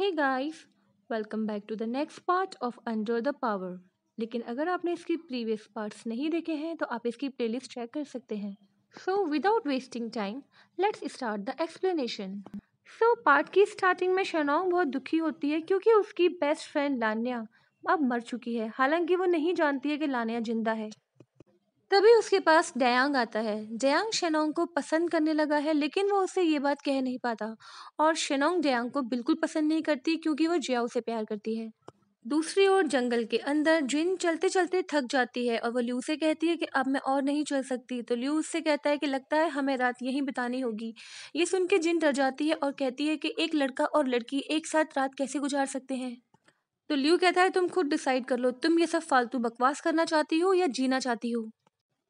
hey guys welcome back to the next part of under the power लेकिन अगर आपने इसकी प्रीवियस पार्ट्स नहीं देखे हैं तो आप इसकी प्लेलिस्ट चेक कर सकते हैं so without wasting time let's start the explanation so part की स्टार्टिंग में शनोंग बहुत दुखी होती है क्योंकि उसकी बेस्ट फ्रेंड लान्या अब मर चुकी है हालांकि वो नहीं जानती है कि लान्या जिंदा है तभी उसके पास डयांग आता है डयांग शेनोंग को पसंद करने लगा है लेकिन वो उसे ये बात कह नहीं पाता और शेनोंग डयांग को बिल्कुल पसंद नहीं करती क्योंकि वो जियाओ से प्यार करती है दूसरी ओर जंगल के अंदर जिन चलते चलते थक जाती है और वो ल्यू से कहती है कि अब मैं और नहीं चल सकती तो ल्यू उससे कहता है कि लगता है हमें रात यहीं बितानी होगी ये सुन के जिन डर जाती है और कहती है कि एक लड़का और लड़की एक साथ रात कैसे गुजार सकते हैं तो ल्यू कहता है तुम खुद डिसाइड कर लो तुम ये सब फालतू बकवास करना चाहती हो या जीना चाहती हो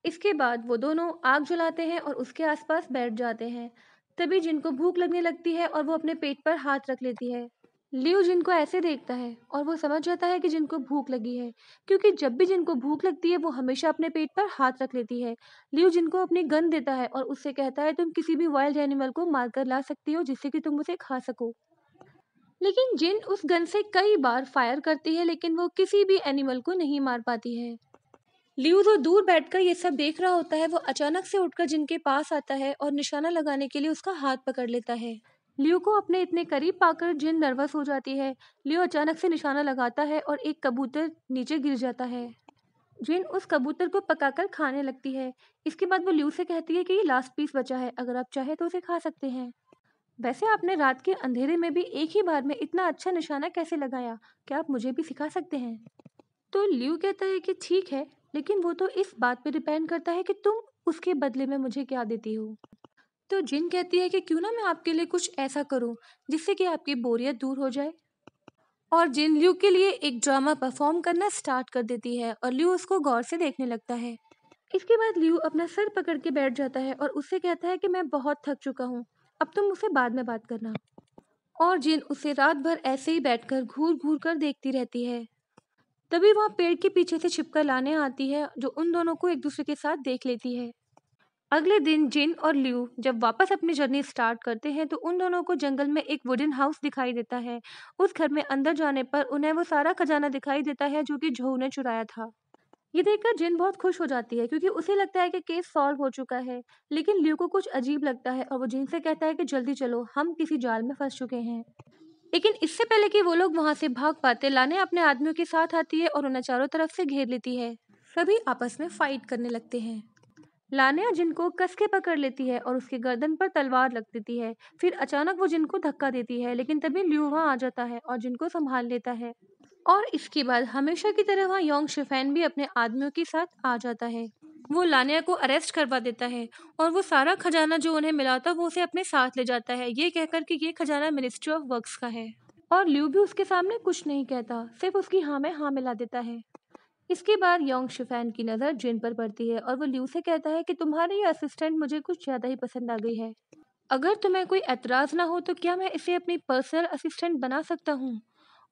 इसके बाद वो दोनों आग जलाते हैं और उसके आसपास बैठ जाते हैं तभी जिनको भूख लगने लगती है और वो अपने पेट पर हाथ रख लेती है लियो जिनको ऐसे देखता है और वो समझ जाता है कि जिनको भूख लगी है क्योंकि जब भी जिनको भूख लगती है वो हमेशा अपने पेट पर हाथ रख लेती है लियो जिनको अपनी गन देता है और उससे कहता है तुम किसी भी वाइल्ड एनिमल को मारकर ला सकती हो जिससे कि तुम उसे खा सको लेकिन जिन उस गन से कई बार फायर करती है लेकिन वो किसी भी एनिमल को नहीं मार पाती है लियू जो तो दूर बैठकर ये सब देख रहा होता है वो अचानक से उठकर जिनके पास आता है और निशाना लगाने के लिए उसका हाथ पकड़ लेता है लियो को अपने इतने करीब पाकर जिन नर्वस हो जाती है लियो अचानक से निशाना लगाता है और एक कबूतर नीचे गिर जाता है जिन उस कबूतर को पकाकर खाने लगती है इसके बाद वो लियू से कहती है कि ये लास्ट पीस बचा है अगर आप चाहें तो उसे खा सकते हैं वैसे आपने रात के अंधेरे में भी एक ही बार में इतना अच्छा निशाना कैसे लगाया क्या आप मुझे भी सिखा सकते हैं तो लियू कहता है कि ठीक है लेकिन वो तो इस बात पे डिपेंड करता है कि तुम उसके बदले में मुझे क्या देती हो तो जिन कहती है कि क्यों ना मैं आपके लिए कुछ ऐसा करूं जिससे कि आपकी बोरियत दूर हो जाए और जिन ल्यू के लिए एक ड्रामा परफॉर्म करना स्टार्ट कर देती है और ल्यू उसको गौर से देखने लगता है इसके बाद ल्यू अपना सर पकड़ के बैठ जाता है और उससे कहता है कि मैं बहुत थक चुका हूँ अब तुम उसे बाद में बात करना और जिन उसे रात भर ऐसे ही बैठकर घूर घूर कर देखती रहती है तभी वह पेड़ के पीछे से छिपकर लाने आती है जो उन दोनों को एक दूसरे के साथ देख लेती है अगले दिन जिन और ल्यू जब वापस अपनी जर्नी स्टार्ट करते हैं तो उन दोनों को जंगल में एक वुडन हाउस दिखाई देता है उस घर में अंदर जाने पर उन्हें वो सारा खजाना दिखाई देता है जो कि झो ने चुराया था ये देखकर जिन बहुत खुश हो जाती है क्योंकि उसे लगता है कि केस सॉल्व हो चुका है लेकिन ल्यू को कुछ अजीब लगता है और वो जिन से कहता है कि जल्दी चलो हम किसी जाल में फंस चुके हैं लेकिन इससे पहले कि वो लोग वहां से भाग पाते लाने अपने आदमियों के साथ आती है और उन्हें चारों तरफ से घेर लेती है सभी आपस में फाइट करने लगते हैं लानिया जिनको कसके पकड़ लेती है और उसके गर्दन पर तलवार लग देती है फिर अचानक वो जिनको धक्का देती है लेकिन तभी ल्यू वहाँ आ जाता है और जिनको संभाल लेता है और इसके बाद हमेशा की तरह वहाँ योंग शिफेन भी अपने आदमियों के साथ आ जाता है वो लानिया को अरेस्ट करवा देता है और वो सारा खजाना जो उन्हें मिला था वो उसे अपने साथ ले जाता है ये कहकर कि ये खजाना मिनिस्ट्री ऑफ वर्क्स का है और ल्यू भी उसके सामने कुछ नहीं कहता सिर्फ उसकी हाँ में हाँ मिला देता है इसके बाद योंग शिफैन की नज़र जिन पर पड़ती है और वो ल्यू से कहता है कि तुम्हारी ये असिस्टेंट मुझे कुछ ज़्यादा ही पसंद आ गई है अगर तुम्हें कोई एतराज़ ना हो तो क्या मैं इसे अपनी पर्सनल असिस्टेंट बना सकता हूँ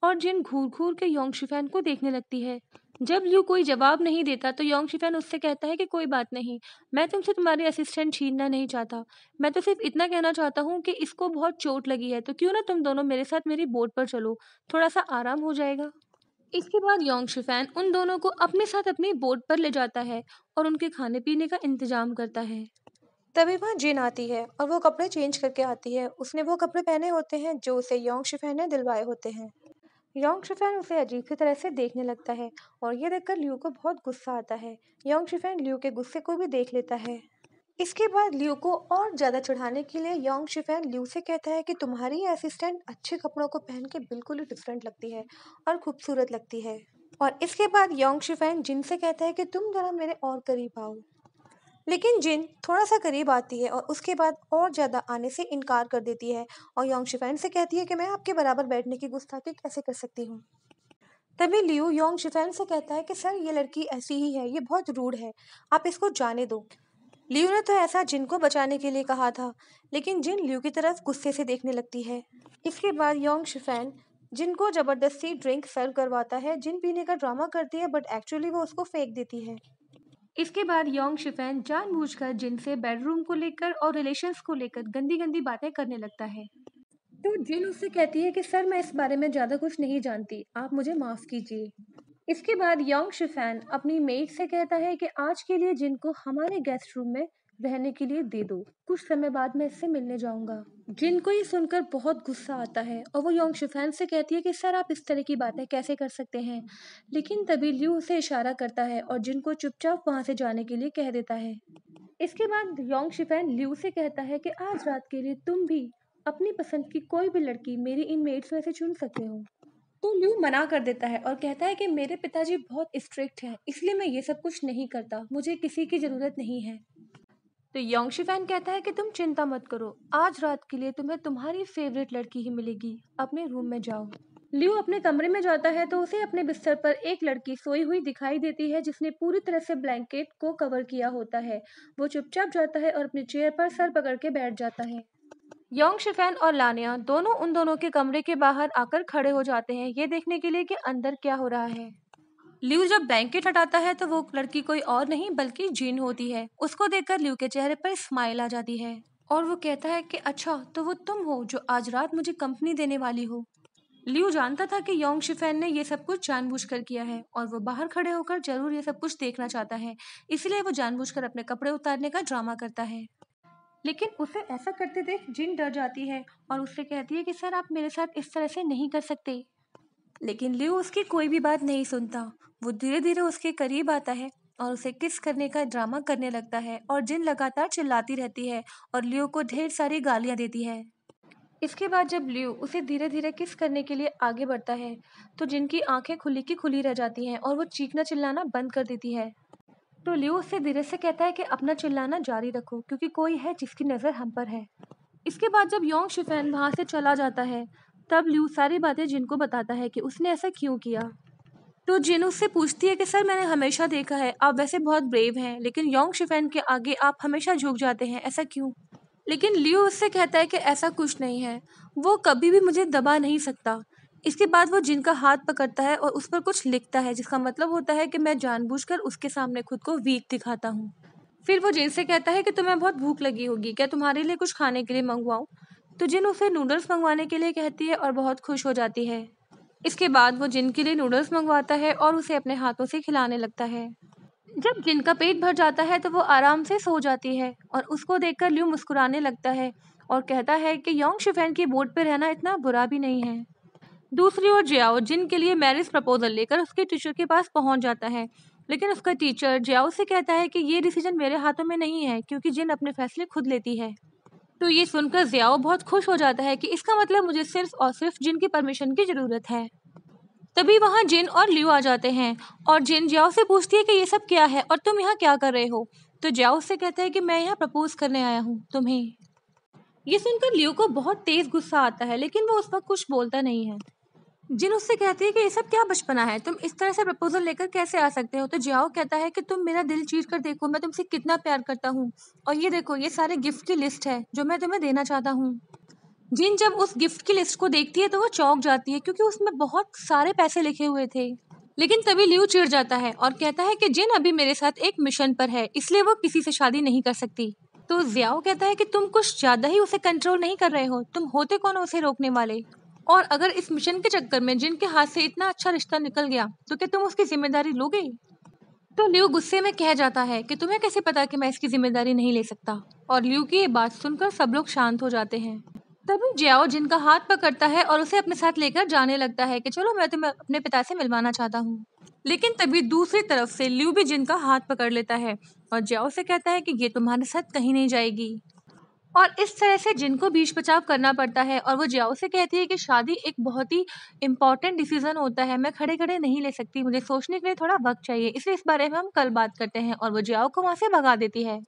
और जिन घूर घूर के योंग शिफैन को देखने लगती है जब यू कोई जवाब नहीं देता तो योंग शिफेन उससे कहता है कि कोई बात नहीं मैं तुमसे तुम्हारे असिस्टेंट छीनना नहीं चाहता मैं तो सिर्फ इतना कहना चाहता हूँ कि इसको बहुत चोट लगी है तो क्यों ना तुम दोनों मेरे साथ मेरी बोट पर चलो थोड़ा सा आराम हो जाएगा इसके बाद योंग शिफेन उन दोनों को अपने साथ अपनी बोट पर ले जाता है और उनके खाने पीने का इंतजाम करता है तभी वहाँ जिन आती है और वो कपड़े चेंज करके आती है उसने वो कपड़े पहने होते हैं जो उसे योंग शिफेन ने दिलवाए होते हैं योंग शिफैन उसे अजीब सी तरह से देखने लगता है और यह देखकर लियू को बहुत गुस्सा आता है योंग शिफेन लियू के गुस्से को भी देख लेता है इसके बाद लियू को और ज़्यादा चढ़ाने के लिए योंग शिफैन लियू से कहता है कि तुम्हारी असिस्टेंट अच्छे कपड़ों को पहन के बिल्कुल ही डिफरेंट लगती है और खूबसूरत लगती है और इसके बाद योंग शिफेन जिनसे कहता है कि तुम ज़रा मेरे और करीब आओ लेकिन जिन थोड़ा सा करीब आती है और उसके बाद और ज़्यादा आने से इनकार कर देती है और योंग शिफेन से कहती है कि मैं आपके बराबर बैठने की गुस्ताखी कैसे कर सकती हूँ तभी लियू योंग शिफैन से कहता है कि सर ये लड़की ऐसी ही है ये बहुत रूढ़ है आप इसको जाने दो लियू ने तो ऐसा जिन को बचाने के लिए कहा था लेकिन जिन लियू की तरफ गुस्से से देखने लगती है इसके बाद योंग शिफैन जिनको ज़बरदस्ती ड्रिंक सर्व करवाता है जिन पीने का ड्रामा करती है बट एक्चुअली वो उसको फेंक देती है इसके बाद योंग शिफेन जानबूझकर जिन से बेडरूम को लेकर और रिलेशंस को लेकर गंदी गंदी बातें करने लगता है तो जिन उससे कहती है कि सर मैं इस बारे में ज़्यादा कुछ नहीं जानती आप मुझे माफ़ कीजिए इसके बाद योंग शिफेन अपनी मेड से कहता है कि आज के लिए जिनको हमारे गेस्ट रूम में रहने के लिए दे दो कुछ समय बाद मैं इससे मिलने जाऊंगा जिन को ये सुनकर बहुत गुस्सा आता है और वो योंग शिफान से कहती है कि सर आप इस तरह की बातें कैसे कर सकते हैं लेकिन तभी ल्यू उसे इशारा करता है और जिन को चुपचाप वहाँ से जाने के लिए कह देता है इसके बाद योंग शिफान ल्यू से कहता है कि आज रात के लिए तुम भी अपनी पसंद की कोई भी लड़की मेरी इन मेट्स में से चुन सकते हो तो ल्यू मना कर देता है और कहता है कि मेरे पिताजी बहुत स्ट्रिक्ट हैं इसलिए मैं ये सब कुछ नहीं करता मुझे किसी की ज़रूरत नहीं है तो योंगशिफैन कहता है कि तुम चिंता मत करो आज रात के लिए तुम्हें तुम्हारी फेवरेट लड़की ही मिलेगी अपने रूम में जाओ लियो अपने कमरे में जाता है तो उसे अपने बिस्तर पर एक लड़की सोई हुई दिखाई देती है जिसने पूरी तरह से ब्लैंकेट को कवर किया होता है वो चुपचाप जाता है और अपने चेयर पर सर पकड़ के बैठ जाता है योंग शिफेन और लानिया दोनों उन दोनों के कमरे के बाहर आकर खड़े हो जाते हैं ये देखने के लिए कि अंदर क्या हो रहा है लियू जब ब्लैंकेट हटाता है तो वो लड़की कोई और नहीं बल्कि जीन होती है उसको देखकर लियू के चेहरे पर स्माइल आ जाती है और वो कहता है कि अच्छा तो वो तुम हो जो आज रात मुझे कंपनी देने वाली हो लियू जानता था कि योंग शिफेन ने यह सब कुछ जानबूझकर किया है और वो बाहर खड़े होकर जरूर ये सब कुछ देखना चाहता है इसलिए वो जानबूझकर अपने कपड़े उतारने का ड्रामा करता है लेकिन उसे ऐसा करते देख जिन डर जाती है और उससे कहती है कि सर आप मेरे साथ इस तरह से नहीं कर सकते लेकिन लियो उसकी कोई भी बात नहीं सुनता वो धीरे धीरे उसके करीब आता है और उसे किस करने का ड्रामा करने लगता है और जिन लगातार चिल्लाती रहती है और लियो को ढेर सारी गालियाँ देती है इसके बाद जब लियो उसे धीरे धीरे किस करने के लिए आगे बढ़ता है तो जिनकी आंखें खुली की खुली रह जाती हैं और वो चीखना चिल्लाना बंद कर देती है तो लियो उससे धीरे से कहता है कि अपना चिल्लाना जारी रखो क्योंकि कोई है जिसकी नज़र हम पर है इसके बाद जब योंग शिफेन वहाँ से चला जाता है तब ल्यू सारी बातें जिनको बताता है कि उसने ऐसा क्यों किया तो जिन उससे पूछती है कि सर मैंने हमेशा देखा है आप वैसे बहुत ब्रेव हैं लेकिन योंग शिफेन के आगे आप हमेशा झुक जाते हैं ऐसा क्यों लेकिन ल्यू उससे कहता है कि ऐसा कुछ नहीं है वो कभी भी मुझे दबा नहीं सकता इसके बाद वो जिनका हाथ पकड़ता है और उस पर कुछ लिखता है जिसका मतलब होता है कि मैं जानबूझकर उसके सामने खुद को वीक दिखाता हूँ फिर वो जिन से कहता है कि तुम्हें बहुत भूख लगी होगी क्या तुम्हारे लिए कुछ खाने के लिए मंगवाऊँ तो जिन उसे नूडल्स मंगवाने के लिए कहती है और बहुत खुश हो जाती है इसके बाद वो जिन के लिए नूडल्स मंगवाता है और उसे अपने हाथों से खिलाने लगता है जब जिन का पेट भर जाता है तो वो आराम से सो जाती है और उसको देख कर ल्यू मुस्कुराने लगता है और कहता है कि योंग शिफेन की बोट पर रहना इतना बुरा भी नहीं है दूसरी ओर जियाओ जिन के लिए मैरिज प्रपोजल लेकर उसके टीचर के पास पहुंच जाता है लेकिन उसका टीचर जियाओ से कहता है कि ये डिसीजन मेरे हाथों में नहीं है क्योंकि जिन अपने फैसले खुद लेती है तो ये सुनकर ज़ियाओ बहुत खुश हो जाता है कि इसका मतलब मुझे सिर्फ और सिर्फ जिन की परमिशन की ज़रूरत है तभी वहाँ जिन और लियो आ जाते हैं और जिन जियाओ से पूछती है कि ये सब क्या है और तुम यहाँ क्या कर रहे हो तो जियाओ से कहते हैं कि मैं यहाँ प्रपोज करने आया हूँ तुम्हें ये सुनकर लियो को बहुत तेज़ गुस्सा आता है लेकिन वो उस वक्त कुछ बोलता नहीं है जिन उससे कहती है कि ये सब क्या बचपना है तुम इस तरह से प्रपोजल लेकर कैसे आ सकते हो तो जियाओ कहता है कि तुम मेरा दिल चीर कर देखो मैं तुमसे कितना प्यार करता हूँ और ये देखो ये सारे गिफ्ट की लिस्ट है जो मैं तुम्हें देना चाहता हूँ जिन जब उस गिफ्ट की लिस्ट को देखती है तो वो चौंक जाती है क्योंकि उसमें बहुत सारे पैसे लिखे हुए थे लेकिन तभी लियू चिड़ जाता है और कहता है कि जिन अभी मेरे साथ एक मिशन पर है इसलिए वो किसी से शादी नहीं कर सकती तो जियाओ कहता है कि तुम कुछ ज्यादा ही उसे कंट्रोल नहीं कर रहे हो तुम होते कौन हो उसे रोकने वाले और अगर इस मिशन के चक्कर में जिनके हाथ से इतना अच्छा रिश्ता निकल गया तो क्या तुम उसकी जिम्मेदारी लोगे तो लियो गुस्से में कह जाता है कि तुम्हें कैसे पता कि मैं इसकी जिम्मेदारी नहीं ले सकता और लियो की ये बात सुनकर सब लोग शांत हो जाते हैं तभी जियाओ जिनका हाथ पकड़ता है और उसे अपने साथ लेकर जाने लगता है कि चलो मैं तुम्हें अपने पिता से मिलवाना चाहता हूँ लेकिन तभी दूसरी तरफ से ल्यू भी जिनका हाथ पकड़ लेता है और जियाओ से कहता है कि ये तुम्हारे साथ कहीं नहीं जाएगी और इस तरह से जिनको बीच बचाव करना पड़ता है और वो जियाओ से कहती है कि शादी एक बहुत ही इंपॉर्टेंट डिसीजन होता है मैं खड़े खड़े नहीं ले सकती मुझे सोचने के लिए थोड़ा वक्त चाहिए इसलिए इस बारे में हम कल बात करते हैं और वो जियाओ को वहाँ से भगा देती है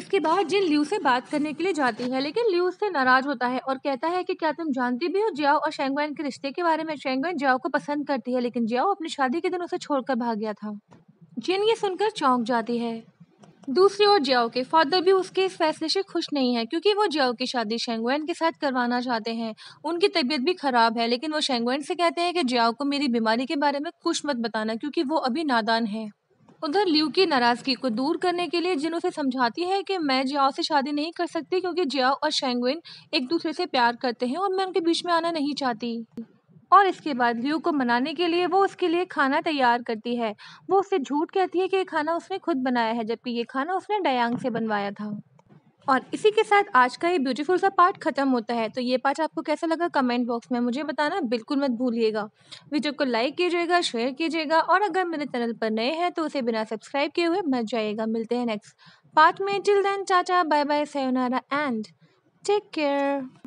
इसके बाद जिन ल्यू से बात करने के लिए जाती है लेकिन ल्यू उससे नाराज होता है और कहता है कि क्या तुम जानती भी हो जियाओ और शेंगवैन के रिश्ते के बारे में शेंगवैन जियाओ को पसंद करती है लेकिन जियाओ अपनी शादी के दिन उसे छोड़कर भाग गया था जिन ये सुनकर चौंक जाती है दूसरी ओर जियाओ के फादर भी उसके इस फैसले से खुश नहीं है क्योंकि वो जियाओ की शादी शेंगुएन के साथ करवाना चाहते हैं उनकी तबीयत भी खराब है लेकिन वो शेंगुएन से कहते हैं कि जियाओ को मेरी बीमारी के बारे में कुछ मत बताना क्योंकि वो अभी नादान है उधर लियू की नाराज़गी को दूर करने के लिए जिन उसे समझाती है कि मैं जियाओ से शादी नहीं कर सकती क्योंकि जियाओ और शेंगुएन एक दूसरे से प्यार करते हैं और मैं उनके बीच में आना नहीं चाहती और इसके बाद लियू को मनाने के लिए वो उसके लिए खाना तैयार करती है वो उसे झूठ कहती है कि ये खाना उसने खुद बनाया है जबकि ये खाना उसने डयांग से बनवाया था और इसी के साथ आज का ये ब्यूटीफुल सा पार्ट खत्म होता है तो ये पार्ट आपको कैसा लगा कमेंट बॉक्स में मुझे बताना बिल्कुल मत भूलिएगा वीडियो को लाइक कीजिएगा शेयर कीजिएगा और अगर मेरे चैनल पर नए हैं तो उसे बिना सब्सक्राइब किए हुए मत जाइएगा मिलते हैं नेक्स्ट पार्ट में टिल देन चाचा bye bye sayonara and take care